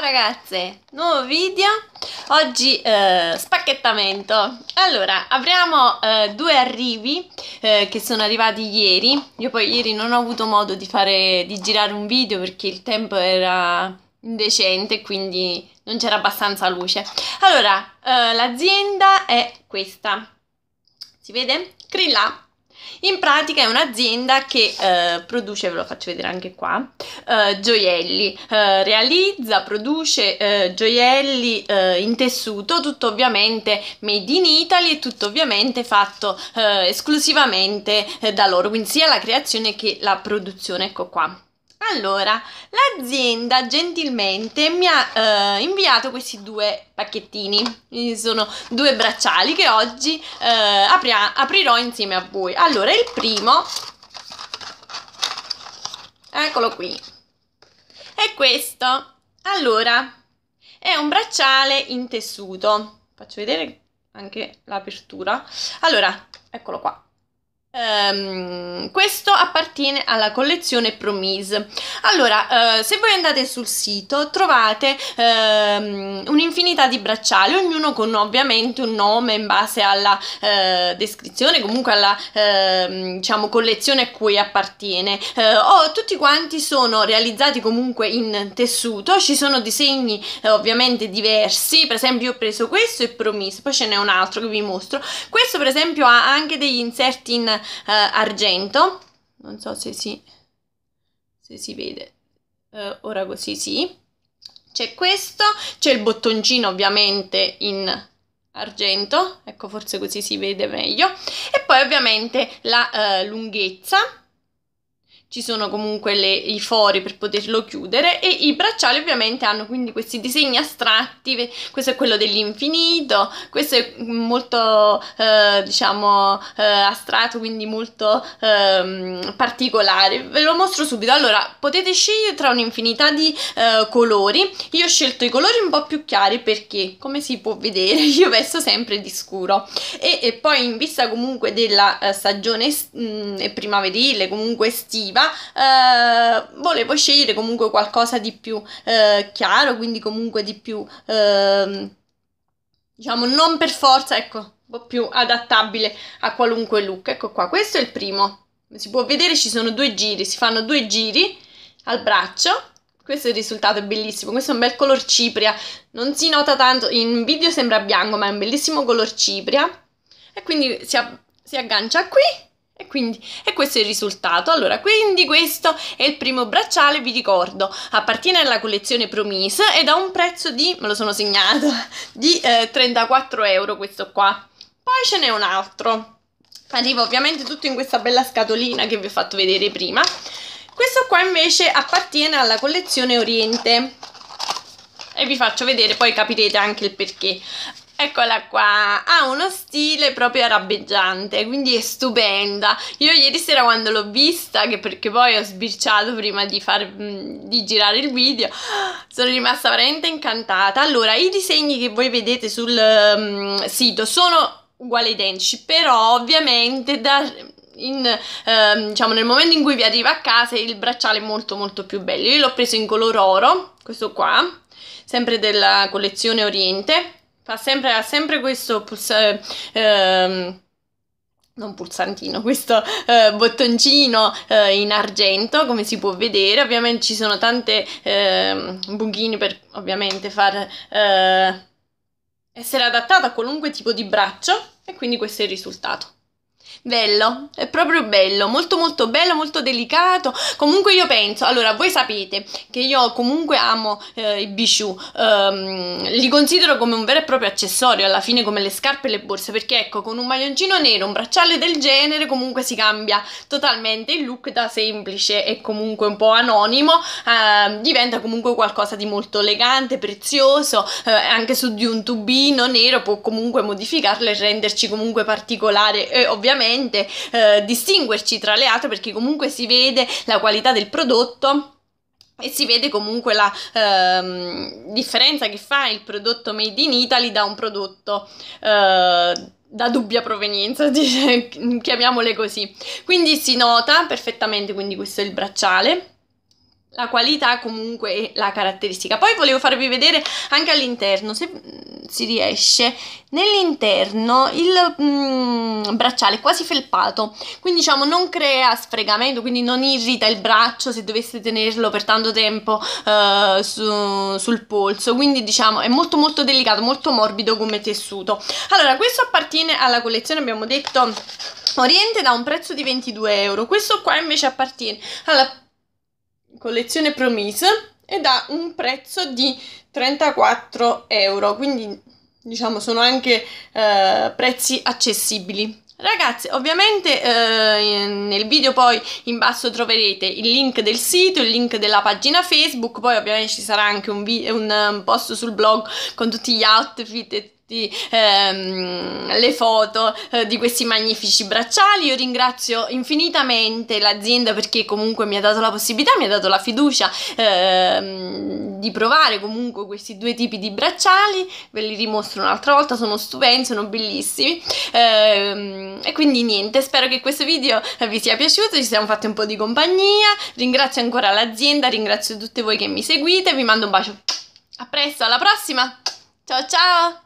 Ciao ragazze, nuovo video, oggi eh, spacchettamento Allora, avremo eh, due arrivi eh, che sono arrivati ieri Io poi ieri non ho avuto modo di, fare, di girare un video perché il tempo era indecente Quindi non c'era abbastanza luce Allora, eh, l'azienda è questa Si vede? Crilla in pratica è un'azienda che eh, produce, ve lo faccio vedere anche qua, eh, gioielli, eh, realizza, produce eh, gioielli eh, in tessuto, tutto ovviamente made in Italy e tutto ovviamente fatto eh, esclusivamente da loro, quindi sia la creazione che la produzione, ecco qua. Allora, l'azienda gentilmente mi ha eh, inviato questi due pacchettini, sono due bracciali che oggi eh, apri aprirò insieme a voi. Allora, il primo, eccolo qui, è questo. Allora, è un bracciale in tessuto, faccio vedere anche l'apertura. Allora, eccolo qua. Um, questo appartiene alla collezione Promise. Allora, uh, se voi andate sul sito trovate uh, un'infinità di bracciali, ognuno con ovviamente un nome in base alla uh, descrizione, comunque alla ehm, diciamo, collezione a cui appartiene. Oh, tutti quanti sono realizzati comunque in tessuto, ci sono disegni ovviamente diversi, per esempio io ho preso questo e Promise, poi ce n'è un altro che vi mostro. Questo per esempio ha anche degli inserti in eh, argento, non so se si, se si vede, eh, ora così sì, c'è questo, c'è il bottoncino ovviamente in argento, ecco forse così si vede meglio, e poi ovviamente la eh, lunghezza, ci sono comunque le, i fori per poterlo chiudere e i bracciali ovviamente hanno quindi questi disegni astratti, questo è quello dell'infinito, questo è molto eh, diciamo eh, astratto, quindi molto eh, particolare. Ve lo mostro subito, allora potete scegliere tra un'infinità di eh, colori, io ho scelto i colori un po' più chiari perché come si può vedere io vesto sempre di scuro e, e poi in vista comunque della eh, stagione mh, mm, primaverile, comunque estiva, creativa, eh, volevo scegliere comunque qualcosa di più eh, chiaro, quindi comunque di più, eh, diciamo, non per forza, ecco, un po' più adattabile a qualunque look. Ecco qua, questo è il primo. si può vedere ci sono due giri, si fanno due giri al braccio questo è il risultato, è bellissimo, questo è un bel color cipria, non si nota tanto, in video sembra bianco ma è un bellissimo color cipria e quindi si, si aggancia qui e quindi, e questo è il risultato. Allora, quindi questo è il primo bracciale, vi ricordo, appartiene alla collezione Promise ed ha un prezzo di, me lo sono segnato, di eh, 34 euro questo qua. Poi ce n'è un altro. Arriva ovviamente tutto in questa bella scatolina che vi ho fatto vedere prima. Questo qua invece appartiene alla collezione Oriente e vi faccio vedere, poi capirete anche il perché. Eccola qua, ha uno stile proprio arabeggiante, quindi è stupenda. Io ieri sera quando l'ho vista, che perché poi ho sbirciato prima di, far, mm, di girare il video, sono rimasta veramente incantata. Allora, i disegni che voi vedete sul um, sito sono uguali identici, però ovviamente da, in, eh, diciamo, nel momento in cui vi arriva a casa il bracciale è molto molto più bello. Io l'ho preso in color oro, questo qua, sempre della collezione Oriente ha sempre, ha sempre questo pulsare. Ehm, non pulsantino, questo eh, bottoncino eh, in argento, come si può vedere. Ovviamente ci sono tante eh, buchini per ovviamente far eh, essere adattato a qualunque tipo di braccio e quindi questo è il risultato. Bello, è proprio bello, molto molto bello, molto delicato. Comunque io penso, allora voi sapete che io comunque amo eh, i bijou, um, li considero come un vero e proprio accessorio, alla fine come le scarpe e le borse, perché ecco, con un maglioncino nero, un bracciale del genere, comunque si cambia totalmente il look da semplice e comunque un po' anonimo, eh, diventa comunque qualcosa di molto elegante, prezioso, eh, anche su di un tubino nero può comunque modificarlo e renderci comunque particolare e ovviamente ovviamente eh, distinguerci tra le altre perché comunque si vede la qualità del prodotto e si vede comunque la ehm, differenza che fa il prodotto made in Italy da un prodotto eh, da dubbia provenienza, chiamiamole così. Quindi si nota perfettamente, quindi questo è il bracciale la qualità comunque è la caratteristica. Poi volevo farvi vedere anche all'interno, se mm, si riesce, nell'interno il mm, bracciale è quasi felpato, quindi diciamo non crea sfregamento, quindi non irrita il braccio se dovesse tenerlo per tanto tempo eh, su, sul polso, quindi diciamo è molto molto delicato, molto morbido come tessuto. Allora, questo appartiene alla collezione, abbiamo detto, Oriente da un prezzo di 22 euro, questo qua invece appartiene alla collezione promise ed ha un prezzo di 34 euro quindi diciamo sono anche eh, prezzi accessibili Ragazzi, ovviamente eh, nel video poi in basso troverete il link del sito, il link della pagina Facebook, poi ovviamente ci sarà anche un, un, un um, post sul blog con tutti gli outfit e Ehm, le foto eh, di questi magnifici bracciali. Io ringrazio infinitamente l'azienda perché comunque mi ha dato la possibilità, mi ha dato la fiducia ehm, di provare comunque questi due tipi di bracciali. Ve li rimostro un'altra volta, sono stupendi, sono bellissimi. Ehm, e quindi niente, spero che questo video vi sia piaciuto, ci siamo fatti un po' di compagnia. Ringrazio ancora l'azienda, ringrazio tutte voi che mi seguite, vi mando un bacio. A presto, alla prossima! Ciao ciao!